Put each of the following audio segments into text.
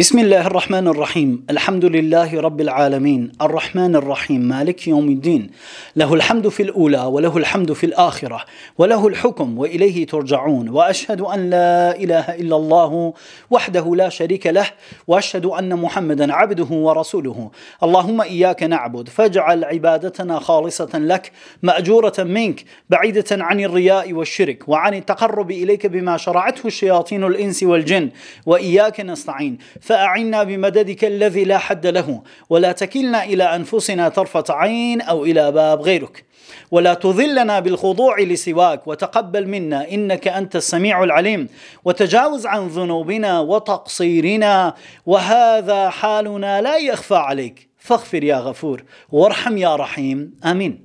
بسم الله الرحمن الرحيم الحمد لله رب العالمين الرحمن الرحيم مالك يوم الدين له الحمد في الأولى وله الحمد في الآخرة وله الحكم وإليه ترجعون وأشهد أن لا إله إلا الله وحده لا شريك له وأشهد أن محمدا عبده ورسوله اللهم إياك نعبد فاجعل عبادتنا خالصة لك مأجورة منك بعيدة عن الرياء والشرك وعن التقرب إليك بما شرعته الشياطين الإنس والجن وإياك نستعين فأعنا بمددك الذي لا حد له ولا تكلنا إلى أنفسنا طرفة عين أو إلى باب غيرك ولا تذلنا بالخضوع لسواك وتقبل منا انك انت السميع العليم وتجاوز عن ذنوبنا وتقصيرنا وهذا حالنا لا يخفى عليك فاغفر يا غفور وارحم يا رحيم امين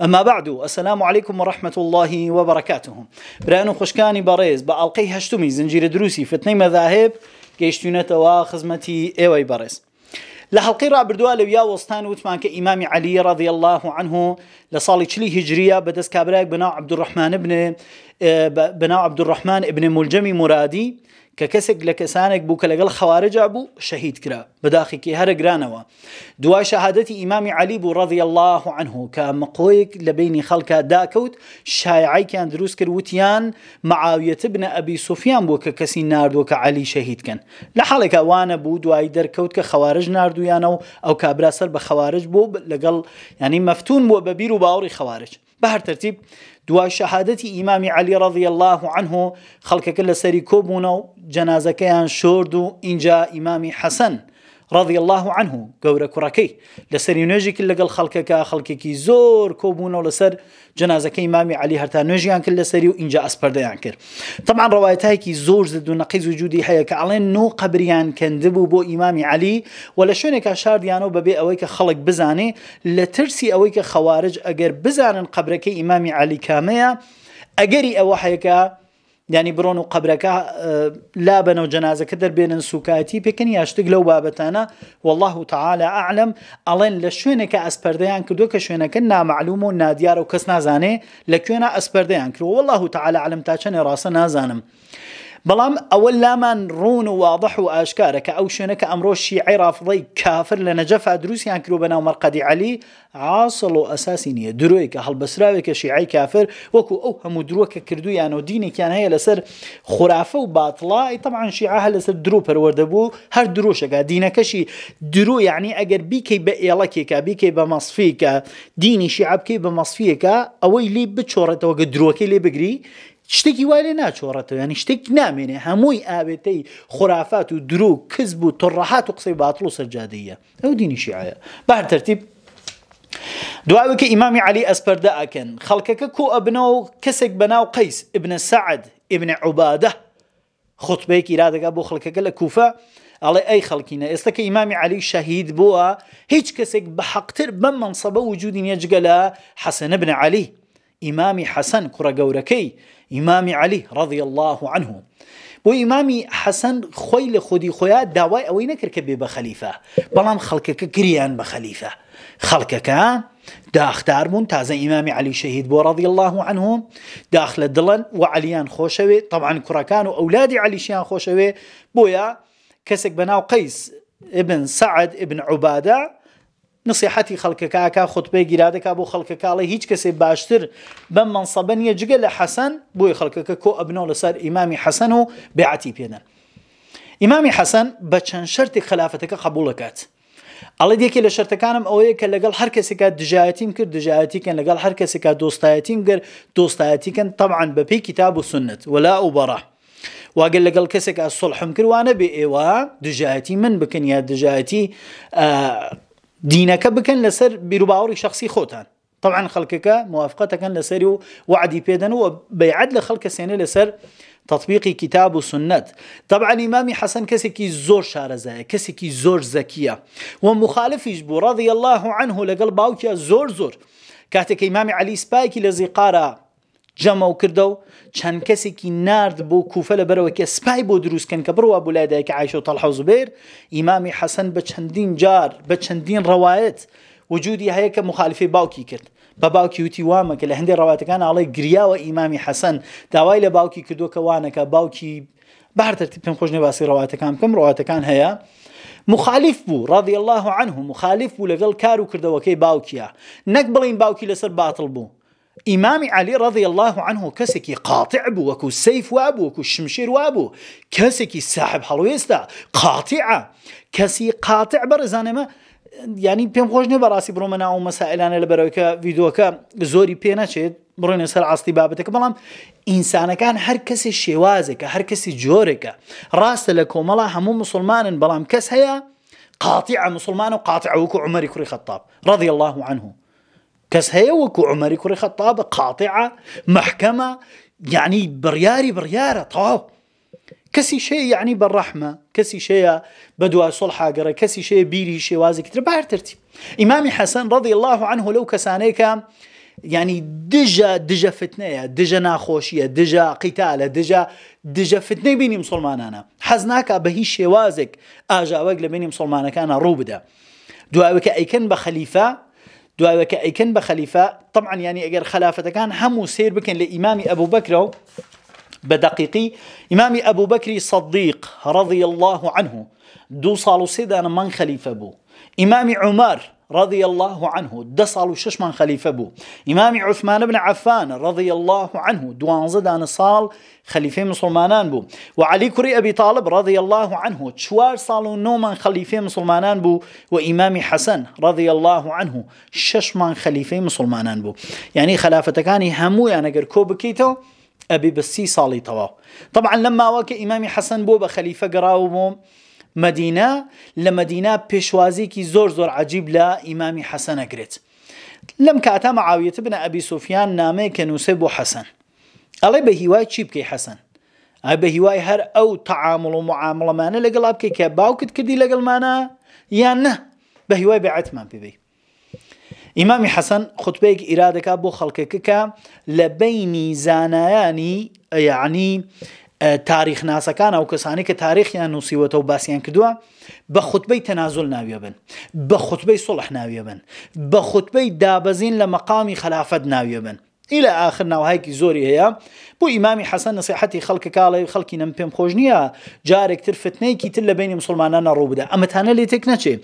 اما بعد السلام عليكم ورحمه الله وبركاته برانو خشكاني باريز بألقي هشتمي زنجير دروسي في مذاهب گەیشتونەتەوە خزمەتی ئێوەی بەڕێز لە هەڵقی ڕابردووە لە ویا وتمان کە ئیمامی علی ڕضی الله عنه لە ساڵی چلی هجریە بەدەست کابراایك بەناو عبدوڕحمانە بنێ بنا عبدوڕحمان ابن مولجەمی مرادی کە کەسێک لە کەسانێک بوو کە لەگەڵ خەوارەجا بوو شەهید کرا بەداخێکی هەرە گرانەوە دوای شەهادەتی ئیمامی علی بوو ڕضی الله عنه کە مقۆیەک لە بینی خەڵکە داکەوت شایعیکیان دروست کرد وتیان مەعاویەتە بنە ئەبی سوفیان بوو کە کەسی نردووە کە علی شەهیدکەن لە حاڵێکە وانە بوو دوایی دەرکەوت کە خەوارج نردویانە و ئەو کابرا سەر بە خەوارج بوو لەگەڵ ینی مەفتون بووە بە بیر و باوەڕی خەوارج بە هەر تەرتیب دوای شەحادەتی امام علی رضی الله عنه خەڵکەکە سری کۆبوونە و جەنازەکەیان شۆرد و اینجا امام حسن رضي الله عنه گەورە کوڕەکەی لەسەر نوێژێکی لەگەڵ خەڵکەکە خەڵکێکی زۆر کۆبوونەوە لەسەر جنازەکەی مامی علی هەرتا نوێژیان کرد لەسەری و اینجا ئەسپەردەیان کرد طبعا ڕواایەتایکی زۆر زد و نەقیز وجودی هەیە کە ئاڵێن نۆ قبریان کەندبوو بۆ ئیمامی علی و لە شوێنێکا شاردیانەوە بەبێ ئەوەی کە خەڵک بزانێ لە ترسی ئەوەی کە خەوارج ئەگەر بزانن قبرەکەی ئیمامی علی کامەیە ئەگەری ئەوە حەیەکە ینی بڕۆن و قبرەکە لا بنە و جەنازەکە دەربێنن سوکایەتی پێکەنی یاشتێک لەو بابەتانە والله تعاالە ئاعلم ئەڵێن لە شوێنێکە ئەسپەردەیان کردووە کە شوێنەکە نامعلوم و نادیار و کەس نازانێ لە کوێنە ئەسپەردەیان کردوە والله تعاالە علم تا چەنێ ڕاستە نازانم. بەڵام ئەوە لامان ڕون و واضح و ئاشکارە کە ئەو شوێنەکە ئەمڕۆ شیعی ڕافڵی کافر لە نەجەفا دروستیان کرو بە ناومەرقەدی علی عاصل و ئەساسی نییە دروی کە هەڵبەسراوێکە شیعی کافر وەکو ئەو هەموو درووەکە کردویان و دینێکیان هەیە لەسەر خورافە و باتڵی تەعاان شیعە هە لەسەر درو پەروەردەبوو هەر درۆشەکە دینەکەشی درو یعنی ئەگەر بیکەی بە ئێڵەکێکە بیکەی بە مەصفیکە دینی شیعبکەی بە مەصفیەکە ئەوەی لی بچۆڕێتەوە گە درۆکەی لێ بگری شتێکی وای لێ ناچۆڕێتەوە ینی شتێک نامێنێ هەمووی ئابێتەی خورافات و درو کەس بوو تڕەحات و قسەی باتڵ و سەرجادەیە ئەو دینیشیعە بار تەرتیب دواوکە ئیمامی علی ئەسپەردا ئەکەن خەڵکەکە کۆ ئەبنەوە کەسێک بەناو قەیس ابنە سعد ابنە عوبادە خوتبەیەکی رادەگا بۆ خەڵکەکە لە کوفە ئەڵێ ئەی خەڵکینە ئێستا کە ئیمامی علی شەهید بووە هیچ کەسێک بە حەقتر بەم منسەبە وجودی نیەجگە لە حەسەنە بنە علی ئیمامی حەسەن کوڕە گەورەکەی امام علي رضي الله عنه بۆ امامي حسن خويل خودي خويا دواي داوای ئەوەی كبي بخليفه بێ بە كريان بخليفه خەڵکەکە گریان بە خەلیفە خەڵکەکە داختار بوون تازە ئیمامی علی شەهید الله عنهم داخل دلن وعليان خوشوي طبعا خۆشەوێ طبعاان علي شيان خوشوي بويا كسك بناو قيس بەناو ابن سعد ابن عباده نسیحەتی خەڵکەکەکە خۆتبێ گیرادەکە بۆ خەڵکەکڵی هیچ کەسێ باشتر بەم منسەبە نیە جگە لە حەسەن بۆی خەڵکەکە کۆ ئەبنەوە لەسەر ئیمامی حەسەن و بێعتی پێدەن. ئیمامی حەسەن بە چەند شەرتی خلافەتەکە قبولەکات. ئەڵە دێکی لە شەرتەکانم ئەوەیە کە لەگەڵ هەر کەسێکا دژایەتیم کرد دژایەتیکەن لەگەڵ هەر کەسێکا دۆستایەتیم گەر دۆستایەتیکەن تەعاان بەپی کتاب و سنت ولا ئەو بەڕە. واگەر لەگەڵ کەسێکا سڵحم کردوانە بێ ئێوە دژایەتی من بکەن یا دژایەتی دينك بكن لسر بروباوري شخصي خوتان طبعا خلقك موافقتك لسر وعدي بيدن وبيعد لخلق بەعد لسر تطبيق كتاب وسنة طبعا إمامي حسن كسكي زور شارەزایە كسكي زور زكية ومخالف مخالفیش رضي الله عنه لەگەڵ زور زور كاتك إمامي علي سبايكي سپایکی لە جەمە و کردە و چەند کەسێکی نرد بۆ کوفە لە بەرەوە کە سپای بۆ دروستکەن کە بڕوا بۆ لایدایکە عیش و تەڵ حەزوبێر ئیمامی حەسەن بە چەندین جار بە چەندین ڕەوایەت وجودی هەیە کە مخالفی باوکی کرد بە باوکی وتی وامە کە لە هەندێک ڕاواتەکان ئاڵی گریاوە ئیمامی حەسەن داوای لە باوکی کردوکە وانەکە باوکی بارتەرتی پێم خۆش نەباسی ڕەواتەکان بکەم ڕەواتەکان هەیە. مخالف بوو ڕادی الله عنه مخالف بوو لەگەڵ کار و کردەوەکەی باوکیە نەک بڵین باوکی لەسەر باتڵ بوو إمام علي رضي الله عنه كسكي قاطع بو وكو سيف وابو وكو شمشير وابو كسكي ساحب حلويستا قاطعة كسي قاطع برزانه ما يعني بيم خوش نبراسي برو مناو مسائلانا لبروكا فيديوكا زوري بينا شيد بڕێنە سەر بابتك بابەتەکە بەڵام كان هر كسي شوازك هر كسي جۆرێکە راس لكو ملا همو مسلمان بەڵام كس هيا قاطیع مسلمان وقاطعة وكو عمر كري خطاب رضي الله عنه كسهيوك وعمري كوري خطابة قاطعة محكمة يعني برياري بريارة طاو كسي شيء يعني بالرحمة كسي شيء بدو صلحة قرأ كسي شيء بيري شيء وازي كتير بعير ترتي إمام حسن رضي الله عنه لو كسانيك يعني دجا دجا فتنة دجا ناخوشية دجا قتالة دجا دجا فتنة بيني مسلمان أنا حزناك بهي شيء وازك أجا وقل بيني مسلمان كان روبدا دعاء اي كان بخليفة ایکن ئەیکەن بە طبعا یعنی اگر خلافت کان همو سیر بکن لە ابو بکر بەکرە و بە دقیقی ئیمامی ئەبوو بەکری سەدیق ڕضی الله عنه دو ساڵ و من خلیفه بو ئیمامی عمر رضي الله عنه دسال ششمان خليفة بو إمام عثمان بن عفان رضي الله عنه دوانزة دان صال خليفة مسلمانان بو وعلي كري أبي طالب رضي الله عنه چوار صالو نومان خليفة مسلمانان بو وإمام حسن رضي الله عنه ششمان خليفة مسلمانان بو يعني خلافتكاني همو يعني اگر كوب كيتو أبي بسي صالي طبعا لما وكي إمام حسن بو بخليفة قراو بو مەدینا لە مەدینا پێشوازیکی زۆر زۆر عجیب لە ئیمامی حەسەنەگرێت لەم کاتا مەعاویەتە بنە ئەبی سوفیان نامەیەکە نووسێ بۆ حەسەن ئەڵێ بە هیوای چی بکەی حەسەن ئە بە هیوای هەر ئەو تەعاامڵ و معامڵەمانە لەگەڵا بکەی کە باوکت کردی لەگەڵمانە یان نه بە هیوای بەعتمان پێبی ئیمامی حەسەن خوتبەیەک ئیرادەکە بۆ خەڵکەکە کە لە بینی زانایانی یعنی تاریخ ناسەکان ئەو کەسانی کە تاریخیان نووسیوەتە و باسییان کردووە بە خوتبەی تەنازل ناویە بن بە خوتبەی سڵح ناویە بن بە خوتبەی دابەزین لە مەقامی خلافەت ناویە بن ئیلا آخر ناوهایکی زۆری هەیە بۆ ئیمامی حەسەن نسیحەتی خەڵکە کاڵی خەڵکی نم پێم خۆش نییە جارێکتر فتنەیەکی تر لە بینی مسلمانانە ڕوو بدە ئەمەتانە لێ تێک نەچێ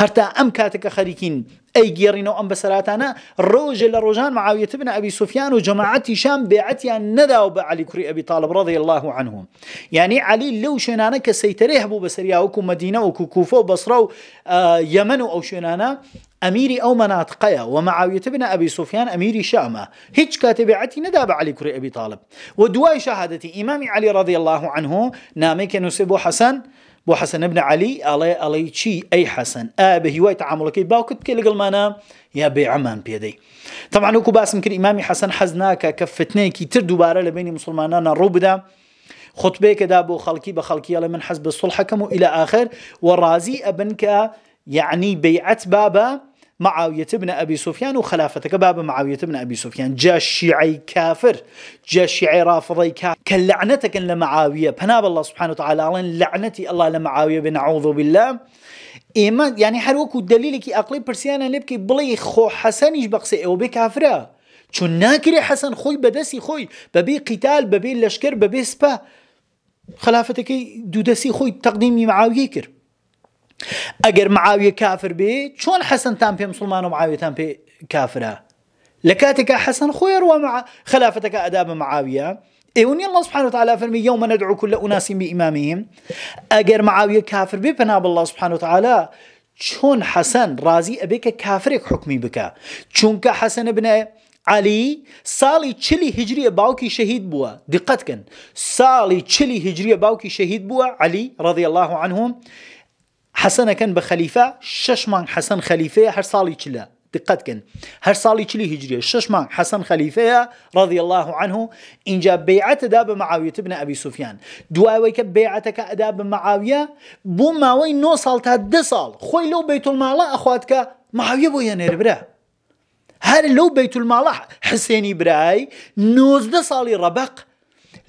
هەرتا ئەم کاتەکە خەریکین اي جيرينو ام بسراتانا روج لروجان معاويه ابن ابي سفيان وجماعتي شام بيعتي الندى وبعلي كري ابي طالب رضي الله عنه يعني علي لو شنانا كسيتريه ابو بسريا وكو مدينه وكو كوفه وبصره آه، يمن او شنانا اميري او مناطقيا ومعاويه ابن ابي سفيان اميري شامه هيك كاتبعتي ندى علي كري ابي طالب ودواي شهادتي امام علي رضي الله عنه نامك نسبه حسن بو حسن ابن علي علي علي شي اي حسن ابي هواي تعاملك كنت كي لقل مانا يا بي عمان بيدي طبعا هكو باسم كر امامي حسن حزناك كفتني كي تر دوباره لبين مسلمانان روبدا خطبه كدا بو خلقي بخلقي من حسب الصلح كم الى اخر ورازي ابنك يعني بيعت بابا معاوية بن أبي سفيان وخلافتك كباب معاوية بن أبي سفيان جاء الشيعي كافر جاء الشيعي رافضي كافر كلعنتك لمعاوية بناب الله سبحانه وتعالى لعنتي الله لمعاوية بنعوذ بالله إيما يعني هروكو دليلك أقلي برسيانا لبكي بلي خو حسنيش بقسي أو بكافره چون ناكري حسن خوي بەدەسی خوي بەبێ قتال بەبێ لەشکر بەبێ سبا خلافتك دوودەسی خوي تقديمي معاویە معاوية كافر بي بێ حسن تام پێ مسلمان و معاویتان پێ کافرە لە کاتێکە حەسەن خۆی ڕوا مع خلافەتەکە ئەدا الله سبحانه وتعالى فرمي يوم ندعو كل أناس بإمامهم أجر معاوية كافر بي بناب الله سبحانه وتعالى چون حسن رازي أبيك كافرك حكمي بك چونك حسن ابن علي سالي چلي هجري باوكي شهيد بوا دقتكن صالي سالي چلي باوكي شهيد بوا علي رضي الله عنهم حسن كان بخليفة شش من حسن خليفة هر صالي كلا دقت كن هر صالي كلي هجرية شش من حسن خليفة رضي الله عنه إن جاب بيعة داب معاوية ابن أبي سفيان دواوي كب بيعة كأداب معاوية بو ماوي نو صال تهد صال خويلو بيت المعلا أخواتك معاوية بو ينير برا هر لو بيت المعلا حسيني براي نوز صالي ربق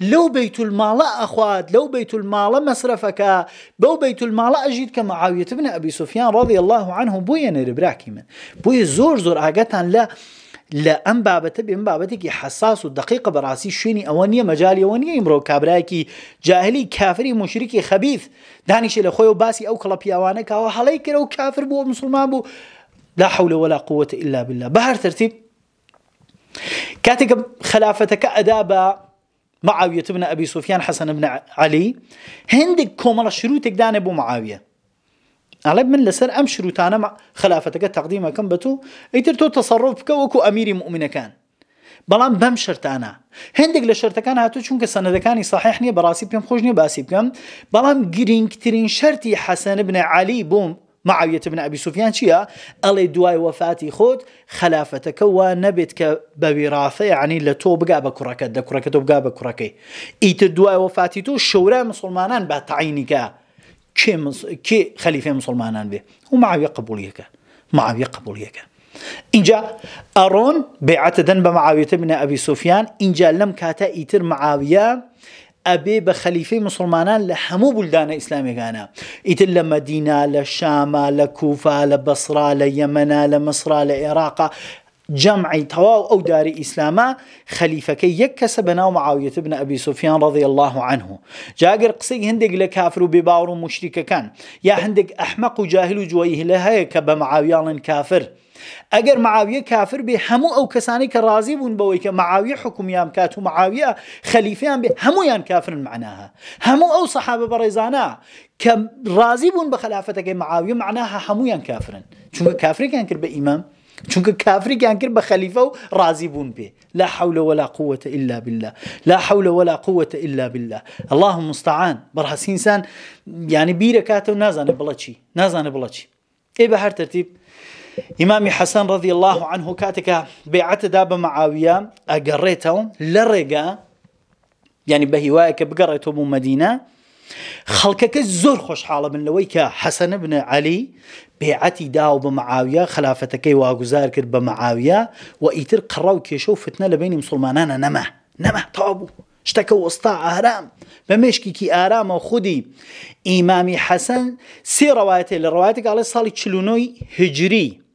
لو بيت المال أخوات لو بيت المال مصرفك بو بيت المال أجيد كمعاوية بن أبي سفيان رضي الله عنه بويا ربراكي من بويا زور زور آقتان لا لا ئەم بابەتە بێم بابەتێکی حساس و دقیقە بەڕاستی أوانية ئەوە نییە مەجای ئەوە نیە ئیمڕۆ کابراایکی جاهلی کافری مشرکی خەبیث دانیشە لە خۆی و باسی ئەو کڵە پیاوانە کاوە مسلمان بو لا حول ولا قوة إلا بالله بهر ترتيب كاتك خلافتك أدابا معاوية بن أبي سفيان حسن بن علي هندك كومل شروطك دان بو معاوية على من لسر أم شروطانا مع خلافتك تقديمها كم بتو ايتر تو تصرفك وكو أميري مؤمنة كان بلان بەم شرطانا هندك لە كان هاتو سندكاني صحيح صحیح براسي بيم خوش خۆش باسي بيم بلان بەڵام ترين شرطي حسن ابن علي بوم معاوية بن أبي سفيان شيا ألي دواي وفاتي خود خلافتك ونبت كبوراثة يعني لتو بقى بكركة دا كركة تو بقى بكركة إيت دواي وفاتي تو شورا مسلمانان بتعينك كي, مص... كي خليفة مسلمان به ومعاوية قبوليك معاوية قبوليك اینجا ئەڕۆن بێعەتە دەن بە معاویەتە بنە ئەبی سوفیان اینجا لەم کاتە ئیتر معاویە ئەبێ بە خەلیفەی مسلمانان لە هەموو بولدانە ئیسلامیەکانە ئیتر لە مەدینا لە شاما لە کوفا لە بەسرا لە یەمەنا لە مەسرا لە عێراقا جەمعی تەواو ئەو داری ئیسلامە خەلیفەکەی یەک کەسە معاویەت بن ئەبی سوفیان ڕضی الله عنه جاگەر قسەی هەندێک لە کافر و كان و هندق یا هەندێک ئەحمەق و جاهل و جوایی لە هەیە کە بە معاویاڵن کافر. اگر معاویه کافر بێ هەموو ئەو کەسانی کە ڕازی بوون بەوەی کە معاویە حکومیان معاویه خلیفه هم به همو یان کافرن معناها همو او صحابه برزانا که راضی بون بوون بە خلافەتەکەی معاویە معناها یان کافرن چونکە کافریان کرد امام ئیمام کافری که انکر به خلیفه و راضی بون به لا حول ولا قوة إلا بالله لا حول ولا قوة إلا بالله اللهم مستعان برها ئینسان یعنی بیرە کاتە و نازانێت بڵە چی نازانە بلا چی ای به هر ترتیب إمام حسن رضي الله عنه كاتك بيعت داب معاوية أقريته لرقا يعني بهوايك بقريته أبو مدينة خلقك الزور خوش حالة من لويك حسن بن علي بيعتي داو بمعاوية خلافتك وأقزارك بمعاوية وإيتر قراو كيشو فتنة لبين مسلمانا نما نما طابو اشتكى وسطاء أهرام بمشكي كي أهرام وخدي إمامي حسن سي روايتي للروايتي قال صالي تشلونوي هجري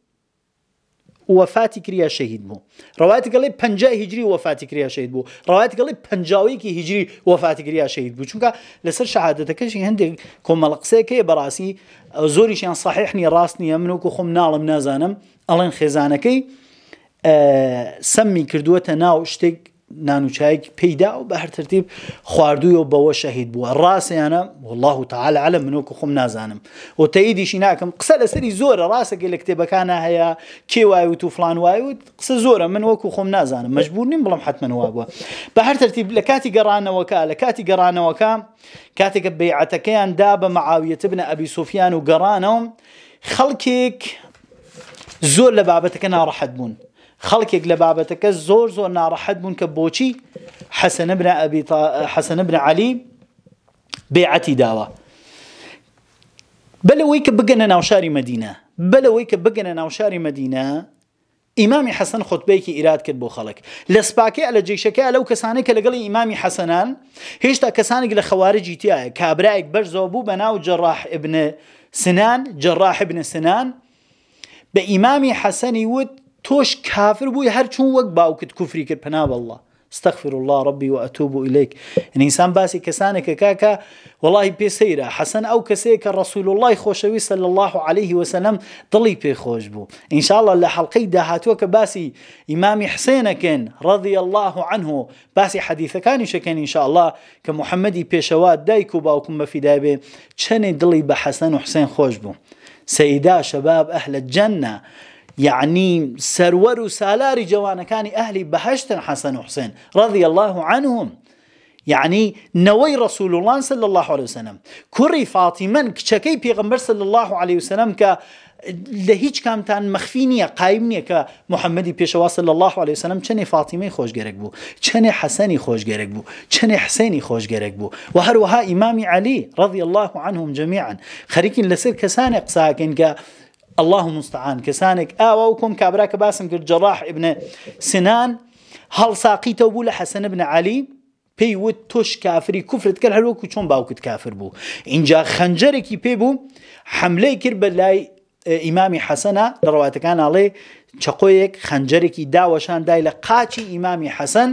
وەفاتی کریا شەهید بوو ڕەوات گەڵی پنج هیجری وەفاتی کریا شید بوو ڕەوات گەڵی پنجاوەیەکی هیجری وەفاتی کریا شید بوو چونکە لەسەر شعادەتەکەشی هەندێک کۆمەڵ قسەکەی بەڕاستی زۆریشیان صحیحنی ڕاست نیە منوکو خۆم ناڵم نازانم ئەڵێن خێزانەکەی سەممی کردووەتە ناو شتێک نانوچایەکی پیدا و بە هەرترتیب خواردووی و بەوە شەهید بووە ڕاستیانە والله و تعال علە منۆکە خۆم نازانم و تەیدیشی ناکەم قسە لەسەری زۆرە ڕاستەکە لە کتێبەکانە هەیە کێوایوت و فلان وایوت قسە زۆرە من وەکو خۆم نازانم مەجبور نیم بڵم حتمەوە بووە بە هەرترتیب لە کاتی گەڕانەوەکە لە کاتی گەڕانەوەکە کاتێکە بیعەتەکەیان دا بە مەعاویەتە بنە ئەبی سوفیان و گەڕانەوە خەڵکێک زۆر لە بابەتەکە ناڕەحەت بوون خەڵکێک لە بابەتەکە زۆر زۆر ناڕەحەت بوون کە بۆچی حەسەنە بن ئەبی حەسەنە بن علی بێعەتی داوە بەلەوەی کە بگەنە ناوشاری مدینە بەلەوەی کە بگەنە ناوشاری مدینە ئیمامی حەسەن خۆتبەیەکی ئیراد کرد بۆ خەڵک لە سپاکەی لە جێشەکە لەو کەسانی کە لەگەڵی ئیمامی حەسەنان هێشتا کەسانێک لە خەوارجی تایە کابراایك بەر زۆ بوو بە ناو جەڕاح ابن سنان جەڕاح ابن سنان بە ئیمامی حەسەنی وت توش كافر بوي هر چون باو كت كفري كر پناه والله استغفر الله ربي واتوب اليك يعني انسان باسي كسانك كاكا والله بيسيرا حسن او كسيك رسول الله خوشوي صلى الله عليه وسلم ضلي بي خوشبو ان شاء الله لحلقي دهاتوك باسي امام حسين كان رضي الله عنه باسي حديث كان شكان ان شاء الله كمحمدي بيشوات دايكو باوكم في دابه شن ضلي بحسن وحسين خوشبو سيدا شباب اهل الجنه يعني سرور سالار جوان كان أهل بحشت حسن وحسين رضي الله عنهم يعني نوي رسول الله صلى الله عليه وسلم كري فاطمة کچەکەی پێغمبەر صلى الله عليه وسلم ك لە هیچ کامتان مەخفی نییە قایم نییە کە صلى الله عليه وسلم چنێ بو خۆشگەرەك بوو چنێ حەسەنی بو بوو چنێ حسێنی خۆشگەرەك بو و وها إمام علی رضی الله عنهم جميعا خريكين لەسەر کەسانێک قساکەن کە الله مستعان کەسانێک ئاوا و کۆم کابرا کە باسم کرد جەڕاح ابنە سنان هەڵساقیتەوە بوو لە حەسەن بن علی پێی وت تۆش کافری کوفرت کرد هەروەکو چۆن باوکت کافر بوو اینجا خەنجەرێکی پێ بوو حملەی کرد بە لای ئیمامی حەسەنە لە ڕواتەکان ئاڵێ چەقۆیەک خەنجەرێکی داوەشان دای لە قاچی ئیمامی حەسەن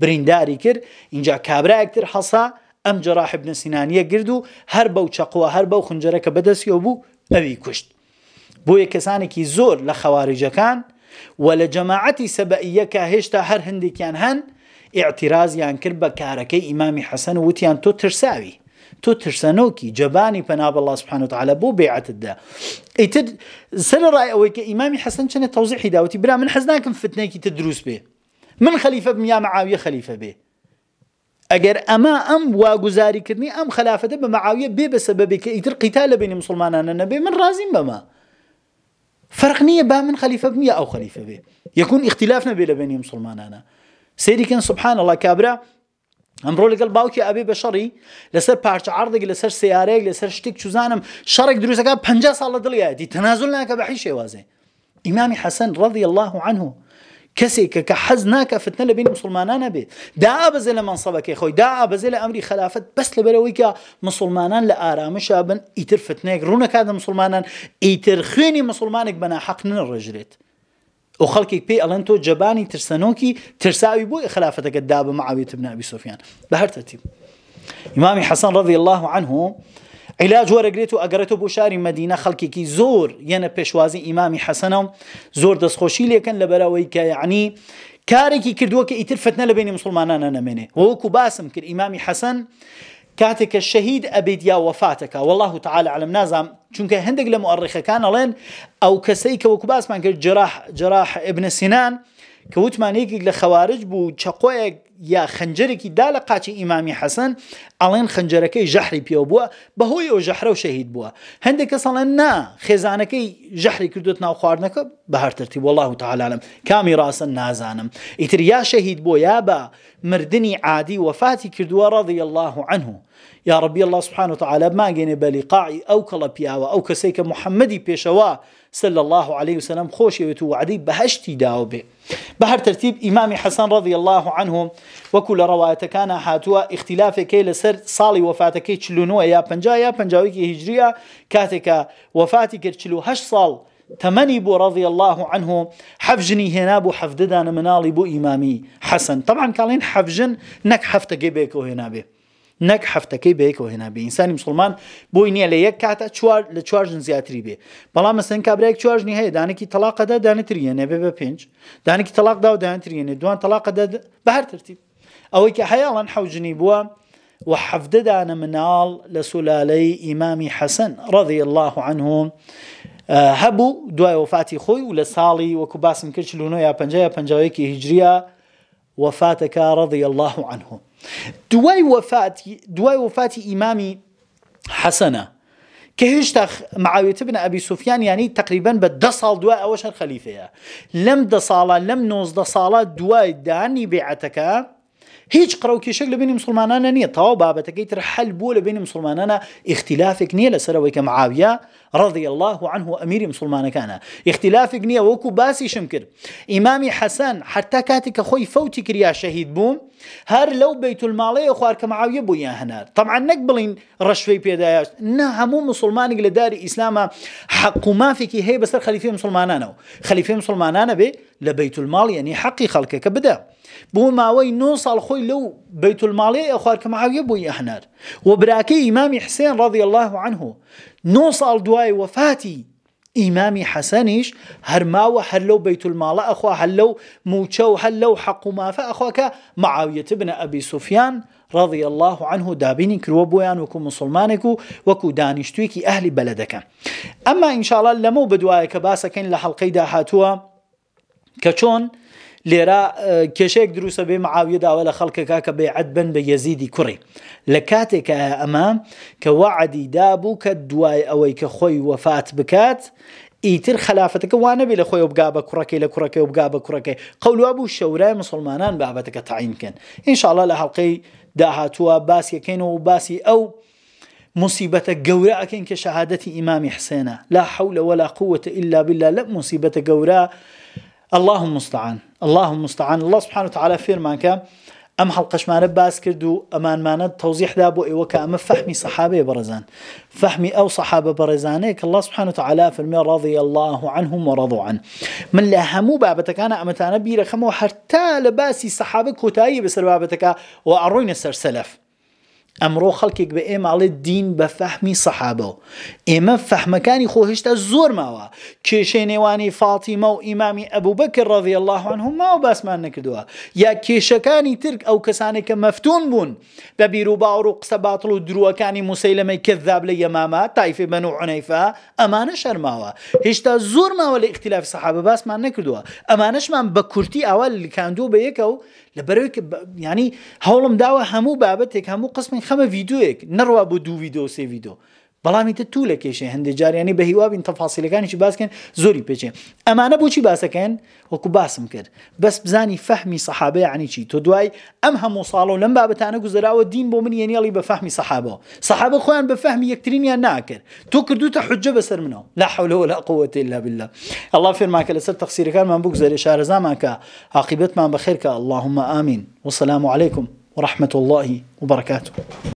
برینداری کرد اینجا کابراەکتر حەسا ئەم جەراحب نسینانیە گرد و هەر بەو چەقوە هەر بەو خنجەرەکە بەدەستیەوە بوو ئەوی کوشت بۆ یە کەسانێکی زۆر لە خەواریجەکان و لە جەماعەتی سەبەئیەکە هر هندي كان هن ئاعتیرازیان کرد بە كاركي امامي حسن وتیان تۆ ترساوی تۆ ترسەنۆکی جباني بناب الله سبحانه وتعالى بۆ بێعتدا ئیتر سەر ڕای ئەوەی کە ئیمامی حەسەن چنە تەوزیحی داوتی برا من حەزناکەم فتنه كي تدروس به من خليفه بم معاويه خليفه به اگر اما ام ئەم واگوزاریکردنی ام خلافەتە بە مەعاویە بێ بە سەبەبێ کە ئیتر قیتا لە بینی من ڕازیم بما فرق نية با من خەلیفە أو خليفة ئەو يكون اختلافنا یەکون بين نەبێ لە أنا سيدي كان سبحان الله كابرا أمرو لقل باوكي أبي بشري لسر بارش عرضك لسر لەسەر لسر لەسەر شوزانم شارك شەڕێک دروستەکە 50 ساڵە دليا دي ناکە بە حی شێوازێ ئیمامی حەسەن الله عنه کەسێکە کە حەز ناکە فتنە لە بین مسلمانانە بێت دا بەزێ لە منسەبەکەی خۆی دا بەزێ لە ئەمری خلافت بەس لەبەرەوەی کە مسلمانان لە ئارامشا بن ئیتر فتنێک ڕوونەکاتە مسلمانان ئیتر خوێنی مسلمانێک بەنا حەق نڕژرێت. و خەڵکێک پێی ئەڵەن تۆ جەبانی ترسەنۆکی ترساوی بۆی خلافەتەکە دا بە معویت بنابی رضي الله عنه عیلاج وەرەگرێت و ئەگەرێتەوە بۆ شاری مدینە خەڵکێکی زۆر یەنە پێشوازی ئیمامی حەسەنە و زۆر دەستخۆشی لێکەن لە بەرەوەی کە یعنی کارێکی کردووە کە ئیتر فتنە لە بینی مسلمانانە نامێنێ وەکو باسم کرد ئیمامی حەسەن کاتێک کە شەهید ئەبێت یا وەفاتەکە والله تعاال علم نازام چونکە هەندێک لە مؤڕخەکان ئەڵێن ئەو کەسەی کە وەکو باسمان کرد جراح جراح ابن سینان کە وتمانێکی لە خەوارج بوو چەقۆیەک یا خەنجەرێکی دا لە قاچی ئیمامی حەسەن ئەڵێن خەنجەرەکەی ژەحری پێوە بووە بەهۆی ئەو ژەحرە و شەهید بووە هەندێک کەس ئەڵێن نا خێزانەکەی ژەحری کردوت ناو خواردنەکە بە هەرتەرتی والله و تعالالم کامی ڕاستە نازانم ئیتر یا شەهید بۆ یا بە مردنی عادی وەفاتی کردووە ڕەضی الله عنه يا ربي الله سبحانه وتعالى ما جيني بالي لیقاعی او کەڵە أو كسيك محمدي بيشوا صلى الله عليه وسلم خوش و وعدي بهشتي داوبه بهر ترتيب إمام حسن رضي الله عنه وەکو لە ڕەوایەتەکانە هاتووە اختلافێکی لەسەر ساڵی صالي وفاتك یا يا یا پنجاویکی هیجریە کاتێکە وفاتك کرد هش صال ساڵ تمني بو رضي الله عنه حفجني هنا بو حفددان منالي بو إمامي حسن طبعا قالين حفجن نك حفتك بيكو هنا به نەک هەفتەکەی بەیەکەوە هێنا بێ ئینسانی مسلمان بۆی نییە لە یەک کاتە چوار لە چوارژن زیاتری بێ بەڵام مەسن کابراایك چوارژنی هەیە دانێکی تەلاقەدا دانتریەنێ بێ بە پێنج دانێکی تەلاقدا و دانتریێنێ دوان تەلاقەدا بەهر ترتیب ئەوەی کە حەیاڵان حوجنی بووە وحەفتە دانە مناڵ لە سولالەی ئیمامی حەسەن ڕضی الله عنهم. هەبوو دوای وفاتی خۆی و لە ساڵی وەکو باسم کرد لونۆ یا پنج یا پنجەیەکی هیجریە وفاتك رضي الله عنه دواي وفاتي دوای وفاتي إمامي حسنه كهشت معاوية بن أبي سفيان يعني تقريبا بە صال ساڵ دوای ئەوەشەر خەلیفەیە لم ده ساڵە لەم 90 ساڵە دوای هیچ قڕە و کێشێک لە بینی مسلمانانە نییە تاوا بابەتەکەی تر حل بووە لە بینی مسلمانانە اختلافێک نییە لەسەرەوەی کە معاویە ڕضی الله عنه اختلاف کنیه و کو باسی شم کرد امام حسن حتی کاتی که خوی فوتی کریا شەهید بوم هەر لو بيت الماڵەیە خوارکە معاویە بوویان هەنار تەعاان طبعا بڵین ڕشوەی پێداش نه همو مسلمان لە دار اسلام حق و مافێکی هەیە بەسەر خەلیفی مسلمانانەوە خەلیفی مسلمانانە بێ لە المال الماڵ ینی حەقی خەڵکەکە بو ماوي نو صال خوي لو بيت المالي اخوار كمعاوية بو يحنار وبراكي امام حسين رضي الله عنه نو صال دواي وفاتي امامي حسنيش هرماو هلو بيت المال اخوا هلو موچو هلو حق ما فاخوك معاوية ابن ابي سفيان رضي الله عنه دابيني كروبويان وكو مسلمانكو وكو دانشتويكي اهل بلدك اما ان شاء الله لمو بدوايك باسكين لحلقي داحاتوا كچون كچون لرا اه، كشيك دروسه بمعاوية معاویە داوە لە خەڵکەکە کە بێعەت بن بە یەزیدی کوڕی لە کاتێکە ئەمە کە وعدی دابوو کە دوای ئەوەی کە خۆی وەفات بکات ئیتر خلافەتەکە وانەبێ لە وبقابة كركي بە ابو الشورى کوڕەکەی بابتك تعين كان ان شاء الله شەورای مسلمانان داها تاعینکەن ئینشاءله لە هەڵلقەی أو باسیەکەینەوە جوراء كين ئەو إمام گەورە لا حول ولا قوة إلا بالله لا مصيبة جوراء اللهم مستعان الله مستعان الله سبحانه وتعالى فيرمان كان ئەم هەڵقەشمانە باس کرد و ئەمانمانە تەوزیحدا توضيح دابو کە ئەمە فەحمی سەحابێ بەڕێزان فەحمی ئەو سەحابە بەڕێزانەیە کە لەسبحان و تعالا فەرمێ ڕاضی الله عنهم ورضوا وڕضوعن من لە هەموو بابەتەکانە ئەمەتانە بیرەخەمەوە هەرتا لە باسی سەحابە کۆتایی بەسەر بابەتەکە و ئەڕۆینە سەر سەلف ئەمڕۆ خەڵکێک بە ئێماڵێ دین بە فەحمی سەحابەوە ئێمە فەحمەکانی خۆ هێشتا زۆر ماوە کێشێ نێوانی فاتیمە و ئیمامی ئەبوو بەکە ڕەوی اللهوان هەم ماوە باسمان نەکردووە یا کێشەکانی ترک ئەو کەسانێک کە مەفتون بوون بە بیر و باور و قسە باتڵ و درووەکانی موسیلەمەی کەذاب لە یەماما تایفێ بەن و عونەیفا ئەمانە شەرماوە هێشتا زۆر ماوە لە اختلاف سەحابە باسمان نەکردووە ئەمانەشمان بە کورتی ئاوە لکاندوو بە یەکە و لەبەر ینی هەوڵم داوە هەموو بابەتێک هەموو قسمی خەمە یددیوەک نڕوا بۆ دوو یددیو سێ یددیو بەڵامی تە توو لە کێشێ هەندێک جاریانی بە هیوابین تەفاسیلەکانیشی باسکەن كان پێچێ ئەمانە بۆچی باسەکەن بوشى باسم کرد بەس بزانی فەحمی سەحابە عنی چی تۆ دوای ئەم هەموو ساڵ و لەم بابەتانە گوزراوە دین بۆ من یەنیڵی بە فەحمی سەحابەوە سەحابە خۆیان بە فەحمی تو ناکرد تۆ کردوتە حجه بسر منەوە لا حول ولا قوه الا بالله الله فێرماکە لەسەر تەخسیرەکانمان بگوزارێ شارەزامانکە عاقبەتمان بخيرك اللهم آمين والسلام عليكم ورحمة الله وبركاته